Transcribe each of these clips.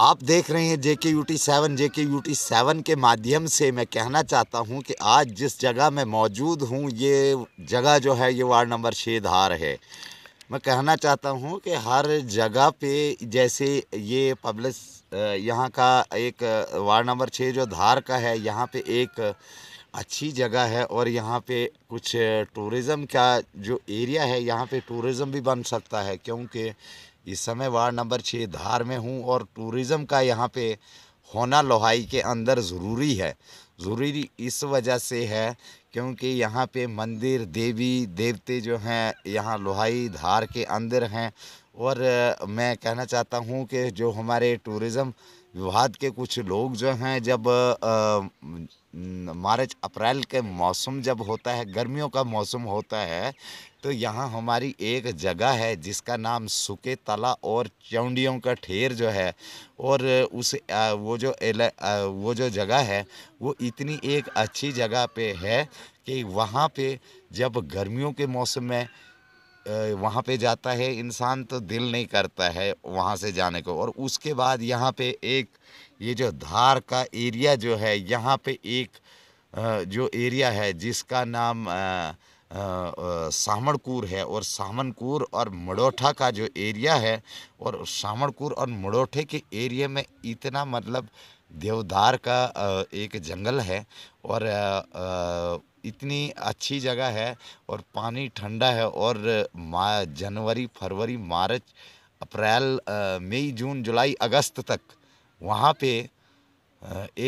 आप देख रहे हैं जे के यू टी सेवन जे के यू टी सेवन के माध्यम से मैं कहना चाहता हूं कि आज जिस जगह मैं मौजूद हूं ये जगह जो है ये वार्ड नंबर छः धार है मैं कहना चाहता हूं कि हर जगह पे जैसे ये पब्लिस यहाँ का एक वार्ड नंबर छः जो धार का है यहाँ पे एक अच्छी जगह है और यहाँ पे कुछ टूरिज़म का जो एरिया है यहाँ पे टूरिज़म भी बन सकता है क्योंकि इस समय वार्ड नंबर छः धार में हूँ और टूरिज़म का यहाँ पे होना लोहाई के अंदर ज़रूरी है ज़रूरी इस वजह से है क्योंकि यहाँ पे मंदिर देवी देवते जो हैं यहाँ लोहाई धार के अंदर हैं और मैं कहना चाहता हूँ कि जो हमारे टूरिज़म विभाग के कुछ लोग जो हैं जब आ, मार्च अप्रैल के मौसम जब होता है गर्मियों का मौसम होता है तो यहाँ हमारी एक जगह है जिसका नाम सुके तला और चौंडियों का ठेर जो है और उस वो जो वो जो जगह है वो इतनी एक अच्छी जगह पे है कि वहाँ पे जब गर्मियों के मौसम में वहाँ पे जाता है इंसान तो दिल नहीं करता है वहाँ से जाने को और उसके बाद यहाँ पे एक ये जो धार का एरिया जो है यहाँ पे एक जो एरिया है जिसका नाम सामणकूर है और सामनकूर और मड़ोठा का जो एरिया है और सामणकूर और मड़ोठे के एरिया में इतना मतलब देवदार का एक जंगल है और इतनी अच्छी जगह है और पानी ठंडा है और जनवरी फरवरी मार्च अप्रैल मई जून जुलाई अगस्त तक वहाँ पे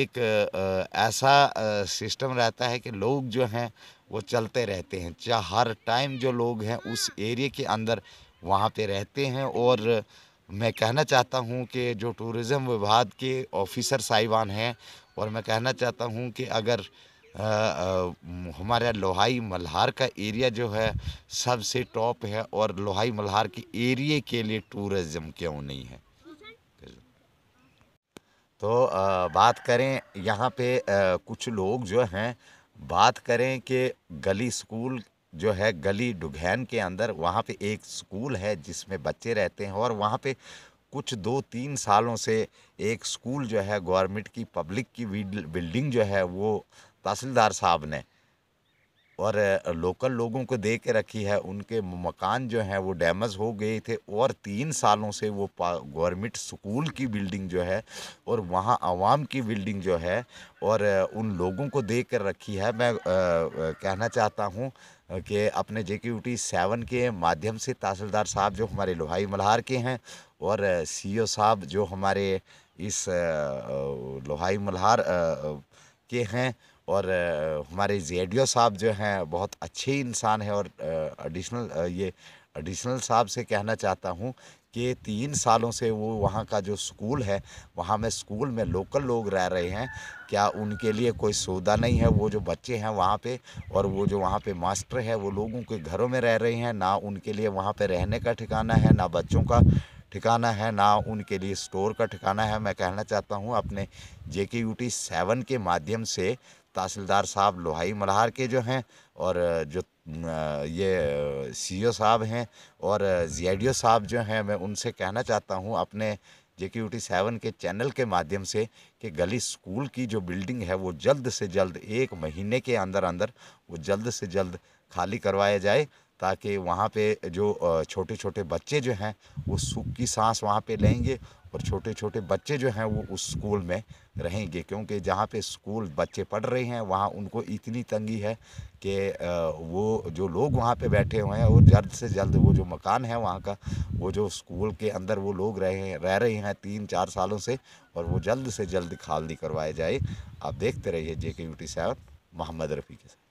एक ऐसा सिस्टम रहता है कि लोग जो हैं वो चलते रहते हैं चाहे हर टाइम जो लोग हैं उस एरिए के अंदर वहाँ पे रहते हैं और मैं कहना चाहता हूं कि जो टूरिज़म विभाग के ऑफिसर साहिबान हैं और मैं कहना चाहता हूं कि अगर हमारा लोहाई मल्हार का एरिया जो है सबसे टॉप है और लोहाई मल्हार के एरिए के लिए टूरिज़म क्यों नहीं है तो आ, बात करें यहाँ पे कुछ लोग जो हैं बात करें कि गली स्कूल जो है गली डुघैन के अंदर वहाँ पे एक स्कूल है जिसमें बच्चे रहते हैं और वहाँ पे कुछ दो तीन सालों से एक स्कूल जो है गवर्नमेंट की पब्लिक की बिल्डिंग जो है वो तहसीलदार साहब ने और लोकल लोगों को दे के रखी है उनके मकान जो हैं वो डैमेज हो गए थे और तीन सालों से वो गवर्नमेंट स्कूल की बिल्डिंग जो है और वहाँ आवाम की बिल्डिंग जो है और उन लोगों को दे कर रखी है मैं आ, कहना चाहता हूँ कि अपने जे के टी सेवन के माध्यम से तहसीलदार साहब जो हमारे लोहाई मल्हार के हैं और सी साहब जो हमारे इस लोहाई मल्हार के हैं और हमारे जी साहब जो हैं बहुत अच्छे इंसान हैं और एडिशनल ये एडिशनल साहब से कहना चाहता हूँ कि तीन सालों से वो वहाँ का जो स्कूल है वहाँ में स्कूल में लोकल लोग रह रहे हैं क्या उनके लिए कोई सौदा नहीं है वो जो बच्चे हैं वहाँ पे और वो जो वहाँ पे मास्टर है वो लोगों के घरों में रह रहे हैं ना उनके लिए वहाँ पे रहने का ठिकाना है ना बच्चों का ठिकाना है ना उनके लिए स्टोर का ठिकाना है मैं कहना चाहता हूँ अपने जे के यू टी सेवन के माध्यम से तहसीलदार साहब लोहाई मल्हार के जो हैं और जो ये सीईओ साहब हैं और जीआईडीओ साहब जो हैं मैं उनसे कहना चाहता हूँ अपने जे यू टी सेवन के चैनल के माध्यम से कि गली स्कूल की जो बिल्डिंग है वो जल्द से जल्द एक महीने के अंदर अंदर वो जल्द से जल्द खाली करवाया जाए ताकि वहाँ पे जो छोटे छोटे बच्चे जो हैं वो सुख की सांस वहाँ पे लेंगे और छोटे छोटे बच्चे जो हैं वो उस स्कूल में रहेंगे क्योंकि जहाँ पे स्कूल बच्चे पढ़ रहे हैं वहाँ उनको इतनी तंगी है कि वो जो लोग वहाँ पे बैठे हुए हैं और जल्द से जल्द वो जो मकान है वहाँ का वो जो स्कूल के अंदर वो लोग रहे रह रहे हैं तीन चार सालों से और वो जल्द से जल्द खाली करवाया जाए आप देखते रहिए जे के यू टी मोहम्मद रफ़ी के साथ